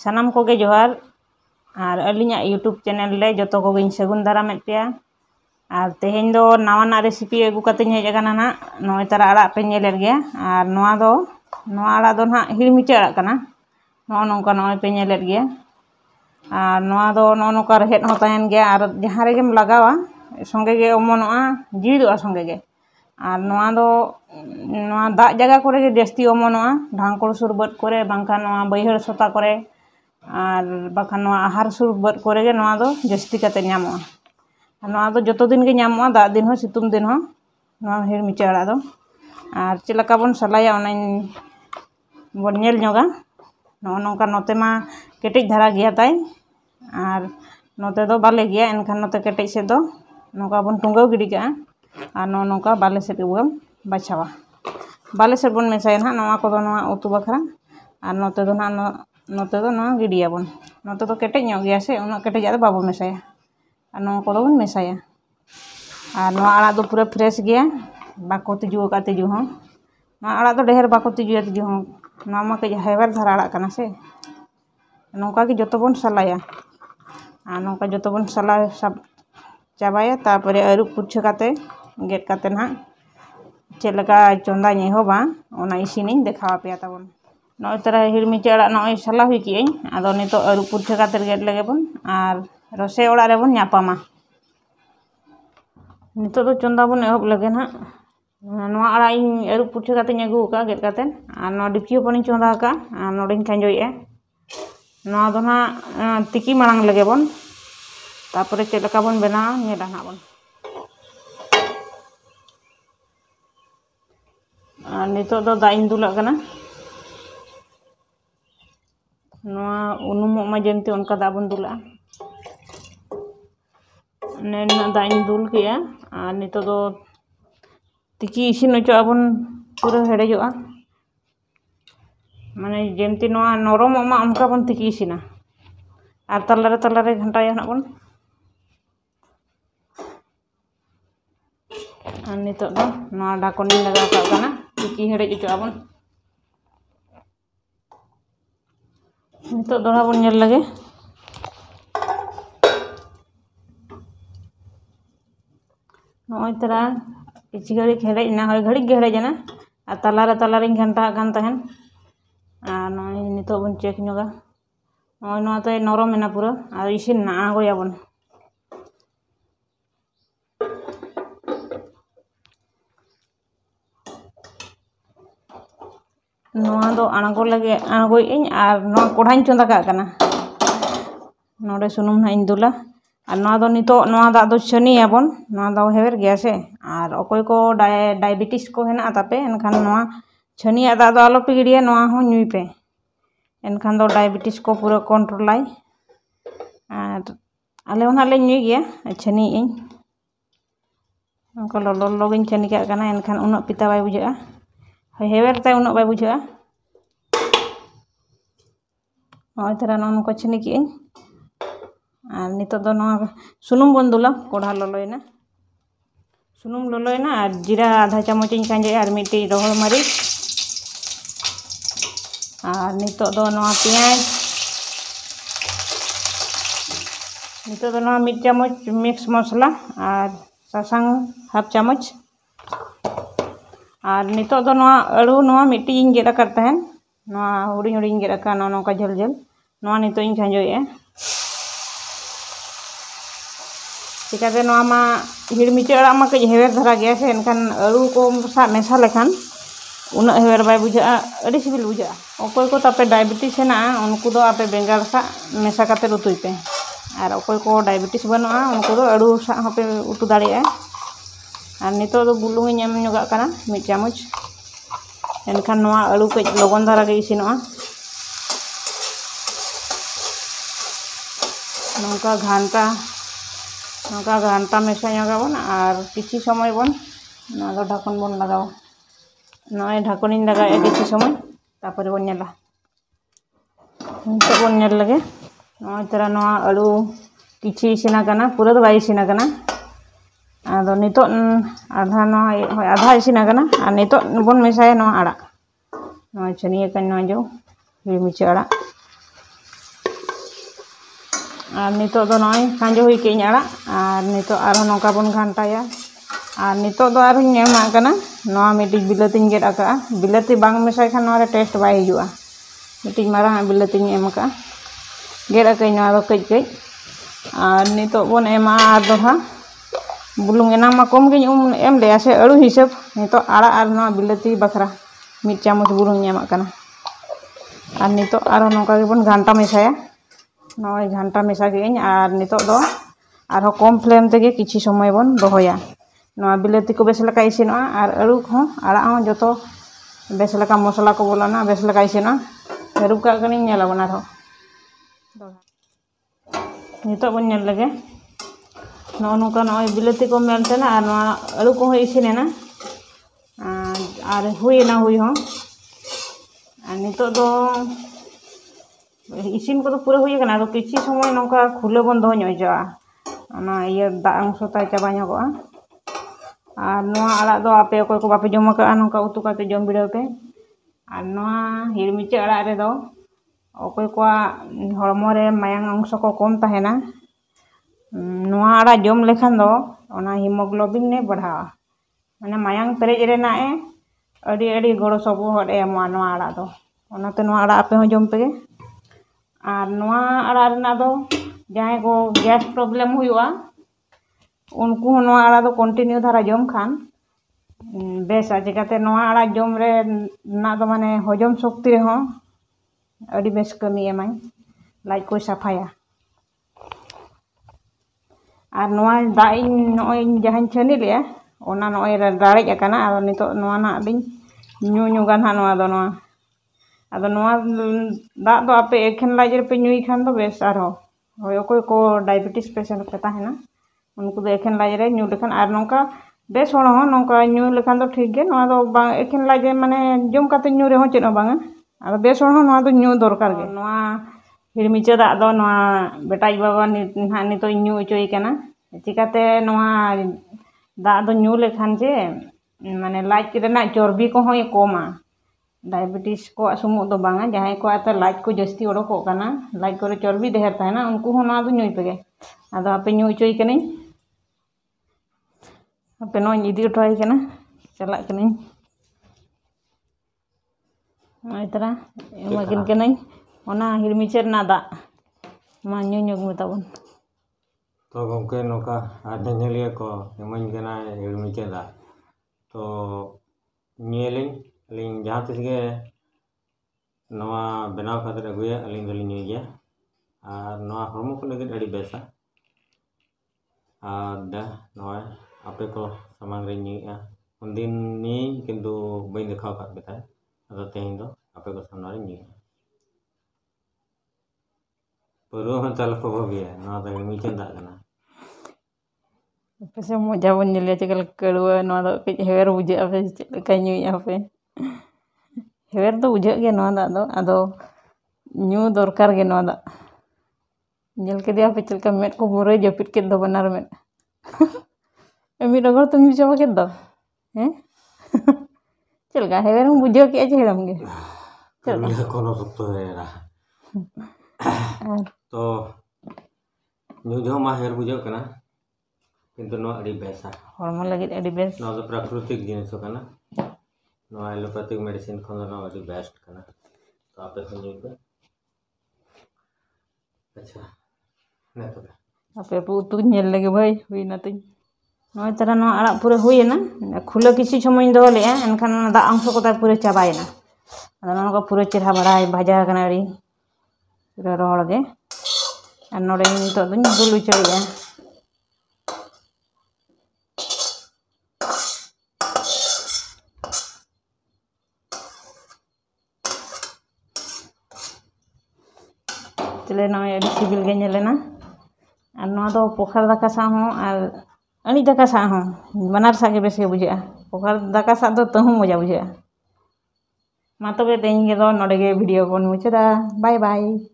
ᱥᱟᱱᱟᱢ ᱠᱚᱜᱮ ᱡᱚᱦᱟᱨ ᱟᱨ ᱟᱹᱞᱤᱧᱟᱜ ᱤᱭᱩᱴᱩᱵᱽ ᱪᱮᱱᱮᱞ ᱨᱮ ᱡᱚᱛᱚ ᱠᱚᱜᱮᱧ ᱥᱟᱹᱜᱩᱱ ᱫᱟᱨᱟᱢᱮᱫ ᱯᱮᱭᱟ ᱟᱨ ᱛᱮᱦᱮᱧ ᱫᱚ ᱱᱟᱣᱟᱱᱟᱜ ᱨᱮᱥᱤᱯᱤ ᱟᱹᱜᱩ ᱠᱟᱛᱮᱧ ᱦᱮᱡ ᱟᱠᱟᱱᱟ ᱱᱟᱜ ᱱᱚᱜᱼᱚᱭ ᱛᱟᱨᱟ ᱟᱲᱟᱜ ᱯᱮ ᱧᱮᱞᱮᱫ ᱜᱮᱭᱟ ᱟᱨ ᱱᱚᱣᱟ ᱫᱚ ᱱᱚᱣᱟ ᱟᱲᱟᱜ ᱫᱚ ᱱᱟᱜ ᱦᱤᱲᱢᱤᱪᱟᱹ ᱟᱲᱟᱜ ᱠᱟᱱᱟ ᱱᱚᱜᱼᱚ ᱱᱚᱝᱠᱟ ᱱᱚᱜᱼᱚᱭ ᱯᱮ ᱧᱮᱞᱮᱫ ᱜᱮᱭᱟ ᱟᱨ ᱱᱚᱣᱟ ᱫᱚ ᱱᱚᱜᱼᱚ ᱱᱚᱝᱠᱟ ᱨᱮᱦᱮᱫ ᱦᱚᱸ ᱛᱟᱦᱮᱱ ᱜᱮᱭᱟ ᱟᱨ ᱡᱟᱦᱟᱸ ᱨᱮᱜᱮᱢ ᱞᱟᱜᱟᱣᱟ ᱥᱚᱸᱜᱮ ᱜᱮ ᱚᱢᱚᱱᱚᱜᱼᱟ ᱡᱤᱣᱤᱫᱚᱜᱼᱟ ᱥᱚᱸᱜᱮ ᱜᱮ ᱟᱨ ᱱᱚᱣᱟ ᱫᱚ ᱱᱚᱣᱟ ᱫᱟᱜ ᱡᱟᱭᱜᱟ ᱠᱚᱨᱮ ᱜᱮ ᱡᱟᱹᱥᱛᱤ ᱚᱢᱚᱱᱚᱜᱼᱟ ᱰᱷᱟᱝᱠᱚᱲ ᱥᱩᱨ ᱵᱟᱹᱫᱽ ᱠᱚᱨᱮ ᱵᱟᱝᱠᱷᱟᱱ ᱱᱚᱣᱟ ᱵᱟᱹᱭᱦᱟᱹᱲ ᱥᱚᱛᱟ ᱠᱚᱨᱮ ᱟᱨ ᱵᱟᱠᱷᱟᱱ ᱱᱚᱣᱟ ᱟᱦᱟᱨ ᱥᱩᱨ ᱵᱟᱹᱫᱽ ᱠᱚᱨᱮᱜᱮ ᱱᱚᱣᱟ ᱫᱚ ᱡᱟᱹᱥᱛᱤ ᱠᱟᱛᱮ ᱧᱟᱢᱚᱜᱼᱟ ᱟᱨ ᱱᱚᱣᱟ ᱫᱚ ᱡᱚᱛᱚ ᱫᱤᱱ ᱜᱮ ᱧᱟᱢᱚᱜᱼᱟ ᱫᱟᱜ ᱫᱤᱱ ᱦᱚᱸ ᱥᱤᱛᱩᱝ ᱫᱤᱱ ᱦᱚᱸ ᱱᱚᱣᱟ ᱦᱤᱲ ᱢᱤᱪᱟᱹ ᱟᱲᱟᱜ ᱫᱚ ᱟᱨ ᱪᱮᱫ ᱞᱮᱠᱟ ᱵᱚᱱ ᱥᱟᱞᱟᱭᱟ ᱚᱱᱟᱧ ᱵᱚᱱ ᱧᱮᱞ ᱧᱚᱜᱟ ᱱᱚᱜᱼᱚ ᱱᱚᱝᱠᱟ ᱱᱚᱛᱮ ᱢᱟ ᱠᱮᱴᱮᱡ ᱫᱷᱟᱨᱟ ᱜᱮᱭᱟ ᱛᱟᱭ ᱟᱨ ᱱᱚᱛᱮ ᱫᱚ ᱵᱟᱞᱮ ᱜᱮᱭᱟ ᱮᱱᱠᱷᱟᱱ ᱱᱚᱛᱮ ᱠᱮᱴᱮᱡ ᱥᱮᱫ ᱫᱚ ᱱᱚᱝᱠᱟ ᱵᱚᱱ ᱴᱩᱸᱜᱟᱹᱣ ᱜᱤᱰᱤ ᱠᱟᱜᱼᱟ ᱟᱨ ᱱᱚᱜᱼᱚ ᱱᱚᱝᱠᱟ ᱵᱟᱞᱮ ᱥᱮᱫ ᱜᱮᱵᱚᱱ ᱵᱟᱪᱷᱟᱣᱟ ᱵᱟᱞᱮ ᱥᱮᱫ ᱵᱚᱱ ᱢᱮᱥᱟᱭᱟ ᱱᱟᱦᱟᱜ ᱱᱚᱣᱟ ᱠᱚᱫᱚ ᱱᱚᱣᱟ ᱩᱛᱩ ᱵᱟᱠᱷᱨᱟ ᱟᱨ ᱱᱚᱛᱮ ᱫᱚ ᱱᱟᱦᱟᱜ ᱱᱚᱛᱮ ᱫᱚ ᱱᱚᱣᱟ ᱜᱤᱰᱤᱭᱟᱵᱚᱱ ᱱᱚᱛᱮ ᱫᱚ ᱠᱮᱴᱮᱡ ᱧᱚᱜ ᱜᱮᱭᱟ ᱥᱮ ᱩᱱᱟᱹᱜ ᱠᱮᱴᱮᱡᱟᱜ ᱫᱚ ᱵᱟᱵᱚᱱ ᱢᱮᱥᱟᱭᱟ ᱟᱨ ᱱᱚᱣᱟ ᱠᱚᱫᱚ ᱵᱚᱱ ᱢᱮᱥᱟᱭᱟ ᱟᱨ ᱱᱚᱣᱟ ᱟᱲᱟᱜ ᱫᱚ ᱯᱩᱨᱟᱹ ᱯᱷᱨᱮᱥ ᱜᱮᱭᱟ ᱵᱟᱠᱚ ᱛᱤᱡᱩ ᱟᱠᱟᱫ ᱛᱤᱡᱩ ᱦᱚᱸ ᱱᱚᱣᱟ ᱟᱲᱟᱜ ᱫᱚ ᱰᱷᱮᱨ ᱵᱟᱠᱚ ᱛᱤᱡᱩᱭᱟ ᱛᱤᱡᱩ ᱦᱚᱸ ᱱᱚᱣᱟ ᱢᱟ ᱠᱟᱹᱡ ᱦᱟᱭᱵᱟᱨ ᱫᱷᱟᱨᱟ ᱟᱲᱟᱜ ᱠᱟᱱᱟ ᱥᱮ ᱱᱚᱝᱠᱟ ᱜᱮ ᱡᱚᱛᱚ ᱵᱚᱱ ᱥᱟᱞᱟᱭᱟ ᱟᱨ ᱱᱚᱝᱠᱟ ᱡᱚᱛᱚ ᱵᱚᱱ ᱥᱟᱞᱟ ᱪᱟᱵᱟᱭᱟ ᱛᱟᱨᱯᱚᱨᱮ ᱟᱹᱨᱩᱵ ᱯᱩᱪᱷᱟᱹ ᱠᱟᱛᱮ ᱜᱮᱫ ᱠᱟᱛᱮ ᱱᱟᱦᱟᱜ ᱪᱮᱫ ᱞᱮᱠᱟ ᱪᱚᱸᱫᱟᱧ ᱮᱦᱚᱵᱟ ᱚᱱᱟ ᱤᱥᱤᱱᱤᱧ ᱫᱮᱠᱷᱟᱣ ᱟᱯᱮᱭᱟ ᱛᱟᱵᱚᱱ ᱱᱚᱜᱼᱚᱭ ᱛᱚᱨᱟ ᱦᱤᱲᱢᱤᱪᱟᱹ ᱟᱲᱟᱜ ᱱᱚᱜᱼᱚᱭ ᱥᱟᱞᱟ ᱦᱩᱭ ᱠᱮᱜᱼᱟᱹᱧ ᱟᱫᱚ ᱱᱤᱛᱚᱜ ᱟᱹᱨᱩᱵ ᱯᱩᱨᱪᱷᱟᱹ ᱠᱟᱛᱮᱫ ᱜᱮᱫ ᱞᱮᱜᱮᱵᱚᱱ ᱟᱨ ᱨᱚᱥᱮ ᱚᱲᱟᱜ ᱨᱮᱵᱚᱱ ᱧᱟᱯᱟᱢᱟ ᱱᱤᱛᱚᱜ ᱫᱚ ᱪᱚᱸᱫᱟ ᱵᱚᱱ ᱮᱦᱚᱵ ᱞᱮᱜᱮ ᱱᱟᱜ ᱱᱚᱣᱟ ᱟᱲᱟᱜ ᱤᱧ ᱟᱹᱨᱩᱵ ᱯᱩᱨᱪᱷᱟᱹ ᱠᱟᱛᱮᱧ ᱟᱹᱜᱩ ᱟᱠᱟᱫᱼᱟ ᱜᱮᱫ ᱠᱟᱛᱮᱫ ᱟᱨ ᱱᱚᱣᱟ ᱰᱤᱯᱪᱤ ᱦᱚᱯᱚᱱᱤᱧ ᱪᱚᱸᱫᱟ ᱟᱠᱟᱫᱼᱟ ᱟᱨ ᱱᱚᱰᱮᱧ ᱠᱷᱟᱸᱡᱚᱭᱮᱫᱼᱟ ᱱᱚᱣᱟ ᱫᱚ ᱱᱟᱜ ᱛᱤᱠᱤ ᱢᱟᱲᱟᱝ ᱞᱮᱜᱮ ᱵᱚᱱ ᱛᱟᱨᱯᱚᱨᱮ ᱪᱮᱫ ᱞᱮᱠᱟ ᱵᱚᱱ ᱵᱮᱱᱟᱣᱟ ᱧᱮᱞᱟ ᱱᱟᱜ ᱵᱚᱱ ᱟᱨ ᱱᱤᱛᱚᱜ ᱫᱚ ᱫᱟᱜ ᱤᱧ ᱫᱩᱞᱟᱜ ᱠᱟᱱᱟ ᱱᱚᱣᱟ ᱩᱱᱩᱢᱚᱜ ᱢᱟ ᱡᱮᱢᱛᱮ ᱚᱱᱠᱟ ᱫᱟᱜ ᱵᱚᱱ ᱫᱩᱞᱟᱜᱼᱟ ᱚᱱᱮ ᱨᱮᱱᱟᱜ ᱫᱟᱜ ᱤᱧ ᱫᱩᱞ ᱠᱮᱜᱼᱟ ᱟᱨ ᱱᱤᱛᱚᱜ ᱫᱚ ᱛᱤᱠᱤ ᱤᱥᱤᱱ ᱦᱚᱪᱚᱜᱼᱟ ᱵᱚᱱ ᱯᱩᱨᱟᱹ ᱦᱮᱰᱮᱡᱚᱜᱼᱟ ᱢᱟᱱᱮ ᱡᱮᱢᱛᱮ ᱱᱚᱣᱟ ᱱᱚᱨᱚᱢᱚᱜ ᱢᱟ ᱚᱱᱠᱟ ᱵᱚᱱ ᱛᱤᱠᱤ ᱤᱥᱤᱱᱟ ᱟᱨ ᱛᱟᱞᱟᱨᱮ ᱛᱟᱞᱟᱨᱮ ᱜᱷᱟᱱᱴᱟᱭᱟ ᱦᱟᱸᱜ ᱵᱚᱱ ᱟᱨ ᱱᱤᱛᱚᱜ ᱫᱚ ᱱᱚᱣᱟ ᱰᱷᱟᱠᱚᱱᱤᱧ ᱞᱟᱜᱟᱣ ᱠᱟᱜ ᱠᱟᱱᱟ ᱛᱤᱠᱤ ᱦᱮᱰᱮᱡ ᱦᱚᱪᱚᱜᱼᱟ ᱵᱚᱱ ᱱᱤᱛᱚᱜ ᱫᱚᱲᱦᱟ ᱵᱚᱱ ᱧᱮᱞ ᱞᱮᱜᱮ ᱱᱚᱜᱼᱚᱭ ᱛᱟᱨᱟ ᱠᱤᱪᱷᱩ ᱜᱷᱟᱹᱲᱤᱡ ᱦᱮᱰᱮᱡ ᱮᱱᱟ ᱦᱚᱭ ᱜᱷᱟᱹᱲᱤᱡ ᱜᱮ ᱦᱮᱰᱮᱡ ᱮᱱᱟ ᱟᱨ ᱛᱟᱞᱟᱨᱮ ᱛᱟᱞᱟᱨᱤᱧ ᱜᱷᱟᱱᱴᱟᱣᱟᱜ ᱠᱟᱱ ᱛᱟᱦᱮᱱ ᱟᱨ ᱱᱚᱜᱼᱚᱭ ᱱᱤᱛᱚᱜ ᱵᱚᱱ ᱪᱮᱠ ᱧᱚᱜᱟ ᱱᱚᱜᱼᱚᱭ ᱱᱚᱣᱟᱛᱮ ᱱᱚᱨᱚᱢ ᱮᱱᱟ ᱯᱩᱨᱟᱹ ᱟᱨ ᱤᱥᱤᱱ ᱮᱱᱟ ᱟᱬᱜᱚᱭᱟᱵᱚᱱ ᱱᱚᱣᱟ ᱫᱚ ᱟᱬᱜᱚ ᱞᱟᱹᱜᱤᱫ ᱟᱬᱜᱚᱭᱮᱫ ᱟᱹᱧ ᱟᱨ ᱱᱚᱣᱟ ᱠᱚᱲᱦᱟᱧ ᱪᱚᱸᱫᱟ ᱠᱟᱜ ᱠᱟᱱᱟ ᱱᱚᱰᱮ ᱥᱩᱱᱩᱢ ᱦᱟᱸᱜ ᱤᱧ ᱫᱩᱞᱟ ᱟᱨ ᱱᱚᱣᱟ ᱫᱚ ᱱᱤᱛᱚᱜ ᱱᱚᱣᱟ ᱫᱟᱜ ᱫᱚ ᱪᱷᱟᱹᱱᱤᱭᱟᱵᱚᱱ ᱱᱚᱣᱟ ᱫᱚ ᱦᱮᱣᱮᱨ ᱜᱮᱭᱟ ᱥᱮ ᱟᱨ ᱚᱠᱚᱭ ᱠᱚ ᱰᱟᱭᱵᱮᱴᱤᱥ ᱠᱚ ᱦᱮᱱᱟᱜ ᱛᱟᱯᱮ ᱮᱱᱠᱷᱟᱱ ᱱᱚᱣᱟ ᱪᱷᱟᱹᱱᱤᱭᱟᱜ ᱫᱟᱜ ᱫᱚ ᱟᱞᱚᱯᱮ ᱜᱤᱰᱤᱭᱟ ᱱᱚᱣᱟ ᱦᱚᱸ ᱧᱩᱭ ᱯᱮ ᱮᱱᱠᱷᱟᱱ ᱫᱚ ᱰᱟᱭᱵᱮᱴᱤᱥ ᱠᱚ ᱯᱩᱨᱟᱹ ᱠᱚᱱᱴᱨᱳᱞᱟᱭ ᱟᱨ ᱟᱞᱮ ᱦᱚᱸ ᱦᱟᱸᱜ ᱞᱮ ᱧᱩᱭ ᱜᱮᱭᱟ ᱪᱷᱟᱹᱱᱤᱭᱮᱜ ᱟᱹᱧ ᱚᱱᱠᱟ ᱞᱚᱞᱚ ᱞᱚᱞᱚᱜᱤᱧ ᱪᱷᱟᱹᱱᱤ ᱠᱟᱜ ᱠᱟᱱᱟ ᱮᱱᱠᱷᱟᱱ ᱩᱱᱟᱹᱜ ᱯᱤᱛᱟ ᱵᱟᱭ ᱵᱩᱡᱷᱟᱹᱜᱼᱟ hewer teh unuk bayu buja? Ah. Oh, itu rano unuk aja nih eh. kini. Ah, nih toto nua sunum bondula, kodhal lolo ina. Ah. Sunum loloena, ina, ah. jira ada cuma cincin kan jadi armi mari. Ah, nih toto nua pihon. Anu nih toto nua mie cuma mix masala, ah, sasang half cuma. ᱟᱨ ᱱᱤᱛᱚᱜ ᱫᱚ ᱱᱚᱣᱟ ᱟᱹᱲᱩ ᱱᱚᱣᱟ ᱢᱤᱫᱴᱤᱡ ᱤᱧ ᱜᱮᱫ ᱟᱠᱟᱫ ᱛᱟᱦᱮᱱ ᱱᱚᱣᱟ ᱦᱩᱰᱤᱧ ᱦᱩᱰᱤᱧ ᱜᱮᱫ ᱟᱠᱟᱫ ᱱᱚᱣᱟ ᱱᱚᱝᱠᱟ ᱡᱷᱟᱹᱞ ᱡᱷᱟᱹᱞ ᱱᱚᱣᱟ ᱱᱤᱛᱚᱜ ᱤᱧ ᱠᱷᱟᱸᱡᱚᱭᱮᱫᱼᱟ ᱪᱤᱠᱟᱹᱛᱮ ᱱᱚᱣᱟ ᱢᱟ ᱦᱤᱲᱢᱤᱪᱟᱹ ᱟᱲᱟᱜ ᱢᱟ ᱠᱟᱹᱡ ᱦᱮᱣᱮᱨ ᱫᱷᱟᱨᱟ ᱜᱮᱭᱟ ᱥᱮ ᱮᱱᱠᱷᱟᱱ ᱟᱹᱲᱩ ᱠᱚ ᱥᱟᱶ ᱢᱮᱥᱟ ᱞᱮᱠᱷᱟᱱ ᱩᱱᱟᱹᱜ ᱦᱮᱣᱮᱨ ᱵᱟᱭ ᱵᱩᱡᱷᱟᱹᱜᱼᱟ ᱟᱹᱰᱤ ᱥᱤᱵᱤᱞ ᱵᱩᱡᱷᱟᱹᱜᱼᱟ ᱚᱠᱚᱭ ᱠᱚ ᱛᱟᱯᱮ ᱰᱟᱭᱵᱮᱴᱤᱥ ᱦᱮᱱᱟᱜᱼᱟ ᱩᱱᱠᱩ ᱫᱚ ᱟᱯᱮ ᱵᱮᱸᱜᱟᱲ ᱥᱟᱜ ᱢᱮᱥᱟ ᱠᱟᱛᱮᱫ ᱩᱛᱩᱭ ᱯᱮ ᱟᱨ ᱚᱠᱚᱭ ᱠᱚ ᱰᱟᱭᱵᱮᱴᱤᱥ ᱵᱟᱹᱱᱩᱜᱼᱟ ᱩᱱᱠᱩ ᱫᱚ ᱟᱹᱲᱩ ᱥᱟᱜ ᱦᱚᱸᱯᱮ ᱩᱛᱩ ᱫᱟᱲᱮᱭᱟᱜᱼᱟ ani to to nya nyam nyoga kana mit jamuj dan kan noa alu ke logon tara ke isi noa nongka ganta nongka ganta mesanya ka bon ar kichi somoy bon nalo dakon bon lagao noa dakon in daga e kichi somoy tapar bon nyala nongka bon nyala ke noa tara noa alu kichi isi kana pura to bai isi kana Ado nito n adha no ai adha ai sina kana a nito n bon me no ara no ai chani ekan no ajo hui mi chia ara a nito do no ai kan jo hui kei nya a nito ara no kapon kan taya a nito do ara nya ma kana no ai mi tik bilatin ge ra bang me sae kan no ara test ba ai jua mi tik ma ra ha bilatin nya ma ka ge ra kei no ara a nito bon ema ma ado ha belum enak kom kini um em deh asa aru hisap nito ara arno bilati bakra mirca mus burungnya makana ar nito ara nongka pun ganta misaya ya, no ganta misaya ya, kini ar nito do ar ho komplain tege kici somai pun bohoya nongai bilati ku besel kai sih nongai ar aru ho ara ang joto besel kai masala ku bolana besel kai sih nongai aru nyala bunar ho nito pun nyala ke ᱱᱚᱜᱼᱚ ᱱᱚᱝᱠᱟ ᱵᱤᱞᱟᱹᱛᱤ ᱠᱚ ᱢᱮᱞ ᱟᱨ ᱱᱚᱣᱟ ᱟᱹᱞᱩ ᱠᱚᱦᱚᱸ ᱤᱥᱤᱱᱮᱱᱟ ᱟᱨ ᱦᱩᱭᱮᱱᱟ ᱦᱩᱭ ᱦᱚᱸ ᱟᱨ ᱱᱤᱛᱚᱜ ᱫᱚ ᱤᱥᱤᱱ ᱠᱚᱫᱚ ᱯᱩᱨᱟᱹ ᱦᱩᱭ ᱟᱠᱟᱱᱟ ᱟᱫᱚ ᱠᱤᱪᱷᱩ ᱥᱚᱢᱚᱭ ᱱᱚᱝᱠᱟ ᱠᱷᱩᱞᱟᱹ ᱵᱚᱱ ᱫᱚᱦᱚ ᱧᱚᱜ ᱦᱚᱪᱚᱣᱟᱜᱼᱟ ᱚᱱᱟ ᱤᱭᱟᱹ ᱫᱟᱜ ᱚᱝᱥᱚ ᱪᱟᱵᱟ ᱧᱚᱜᱚᱜᱼᱟ ᱟᱨ ᱱᱚᱣᱟ ᱟᱲᱟᱜ ᱫᱚ ᱟᱯᱮ ᱚᱠᱚᱭ ᱠᱚ ᱵᱟᱯᱮ ᱡᱚᱢ ᱟᱠᱟᱫᱼᱟ ᱱᱚᱝᱠᱟ ᱩᱛᱩ ᱠᱟᱛᱮ ᱡᱚᱢ ᱯᱮ ᱟᱨ ᱱᱚᱣᱟ ᱟᱲᱟᱜ ᱨᱮᱫᱚ ᱚᱠᱚᱭ ᱠᱚᱣᱟᱜ ᱦᱚᱲᱢᱚ ᱨᱮ ᱢᱟᱭᱟᱝ ᱚᱝᱥᱚ ᱠᱚ ᱠᱚᱢ ᱛᱟᱦᱮᱱᱟ जम लेखान हिमोग्लोबिन ने बढ़ावा मैं मायंग पेरेज गड़ो सब आड़ापे जम पे और जहाँ को गैस प्रब्लेम उनको आड़ा कन्टिन्यू धारा जम खान बेस चिकाते आड़ जम मानने हजम शक्ति बेस कमी एम लाज को साफाया ᱟᱨ ᱱᱚᱣᱟ ᱫᱟᱜ ᱤᱧ ᱱᱚᱜᱼᱚᱭ ᱡᱟᱦᱟᱸᱧ ᱪᱷᱟᱹᱱᱤ ᱞᱮᱜᱼᱟ ᱚᱱᱟ ᱱᱚᱜᱼᱚᱭ ᱨᱟᱲᱮᱡ ᱟᱠᱟᱱᱟ ᱟᱫᱚ ᱱᱤᱛᱚᱜ ᱱᱚᱣᱟ ᱱᱟᱦᱟᱜ ᱞᱤᱧ ᱧᱩ ᱧᱚᱜᱟ ᱱᱟᱦᱟᱜ ᱱᱚᱣᱟ ᱫᱚ ᱱᱚᱣᱟ ᱟᱫᱚ ᱱᱚᱣᱟ ᱫᱟᱜ ᱫᱚ ᱟᱯᱮ ᱮᱠᱷᱮᱱᱞᱟᱡ ᱨᱮᱯᱮ ᱧᱩᱭ ᱠᱷᱟᱱ ᱫᱚ ᱵᱮᱥ ᱟᱨᱦᱚᱸ ᱦᱳᱭ ᱚᱠᱚᱭ ᱠᱚ ᱰᱟᱭᱟᱵᱮᱴᱤᱥ ᱯᱮᱥᱮᱱᱴ ᱠᱚ ᱛᱟᱦᱮᱱᱟ ᱩᱱᱠᱩ ᱫᱚ ᱮᱠᱷᱮᱱ ᱞᱟᱡ ᱨᱮ ᱧᱩ ᱞᱮᱠᱷᱟᱱ ᱟᱨ ᱱᱚᱝᱠᱟ ᱵᱮᱥ ᱦᱚᱲ ᱦᱚᱸ ᱱᱚᱝᱠᱟ ᱧᱩ ᱞᱮᱠᱷᱟᱱ ᱫᱚ ᱴᱷᱤᱠ ᱜᱮ ᱱᱚᱣᱟ ᱫᱚ ᱵᱟᱝ ᱮᱠᱷᱮᱱ ᱞᱟᱡ ᱨᱮ ᱢᱟᱱᱮ ᱡᱚᱢ ᱠᱟᱛᱮ ᱧᱩ ᱨᱮᱦᱚᱸ ᱪᱮᱫ ᱦᱚᱸ ᱵᱟᱝᱟ ᱟᱫᱚ ᱵᱮᱥ ᱦᱚᱲ ᱦᱚᱸ ᱱᱚᱣᱟ ᱫᱚ ᱧᱩ ᱫᱚᱨᱠᱟᱨ ᱜᱮ ᱱᱚᱣᱟ ᱦᱤᱲᱢᱤᱪᱟᱹ ᱫᱟᱜ ᱫᱚ ᱱᱚᱣᱟ ᱵᱮᱴᱟ ᱟᱡ ᱵᱟᱵᱟ ᱱᱟᱦᱟᱜ ᱱᱤᱛᱚᱜ ᱤᱧ ᱧᱩ ᱦᱚᱪᱚᱭᱮ ᱠᱟᱱᱟ ᱪᱤᱠᱟᱹᱛᱮ ᱱᱚᱣᱟ ᱫᱟᱜ ᱫᱚ ᱧᱩ ᱞᱮᱠᱷᱟᱱ ᱡᱮ ᱢᱟᱱᱮ ᱞᱟᱡ ᱨᱮᱱᱟᱜ ᱪᱚᱨᱵᱤ ᱠᱚᱦᱚᱸᱭ ᱠᱚᱢᱟ ᱰᱟᱭᱟᱵᱮᱴᱤᱥ ᱠᱚᱣᱟᱜ ᱥᱩᱢᱩᱜ ᱫᱚ ᱵᱟᱝᱟ ᱡᱟᱦᱟᱸᱭ ᱠᱚᱣᱟᱜ ᱛᱚ ᱞᱟᱡ ᱠᱚ ᱡᱟᱹᱥᱛᱤ ᱚᱰᱚᱠᱚᱜ ᱠᱟᱱᱟ ᱞᱟᱡ ᱠᱚᱨᱮ ᱪᱚᱨᱵᱤ ᱰᱷᱮᱨ ᱛᱟᱦᱮᱱᱟ ᱩᱱᱠᱩ ᱦᱚᱸ ᱱᱚᱣᱟ ᱫᱚ ᱧᱩᱭ ᱯᱮᱜᱮ ᱟᱫᱚ ᱟᱯᱮ ᱧᱩ ᱦᱚᱪᱚᱭ ᱠᱟᱹᱱᱟᱹᱧ ᱟᱯᱮ ᱱᱚᱣᱟᱧ ᱤᱫᱤ ᱦᱚᱴᱚᱣᱟᱭ ᱠᱟᱱᱟ ᱪᱟᱞᱟᱜ ᱠᱟᱹᱱᱟᱹᱧ ᱱᱚᱜᱼᱚᱭ ᱛᱟᱨᱟ ᱮᱢᱟᱠᱤᱱ ᱠᱟᱹᱱᱟᱹᱧ ona hirmicher nada ma nyunyuk metabun to gomke noka ada nyelie ko emain kena hirmicher da to nyelin lin jahatis ya ge noa benau kater daguya lin dali nyuye a noa hormo kule ge dari besa a da noa ape ko samang ri nyuye a undin ni kendo bain de kau kat betai atau tehindo ape ko samang ri nyuye Perumahan ya, no tapi mungkin tak kena. Apa sih mau jawab aja kalau keluar no atau hewer ujak apa ya apa? Hewer tuh ujak gitu no atau atau nyu dorkar gitu no ada. Nyel ke dia apa cekal met ko murai japit kita benar met. Emi dogor tuh nyu coba kita, eh? Cekal hewer mau ujak aja heram gitu. Cekal. Kalau tuh heram. तो बुझाव मा हेर बुझाव किंतु no अड़ी बेसा hormone लगे अड़ी base नो प्राकृतिक जिनिस नो एलोपैथिक मेडिसिन खन नो अड़ी बेस्ट करना तो आप अच्छा तो आप ये नेल लगे भाई हुई ना तीन नो तरह नो अड़ा पूरे हुई ना खुला किसी समय दो ले एनखान दा अंश को तक पूरे चबाए ना पूरे चेहरा बड़ा भाजा करना Sudah roh lagi. Anu orang yang itu tuh dulu cari ya. Cile ya di sibil gengnya lena. Anu pukar daka sahu, al ani daka sahu. Benar sakit besi bujia. Ya. Pukar daka sahu tuh tuh mau jauh ya. Matobe tengi gitu, nolege video pun mucu dah. Bye bye.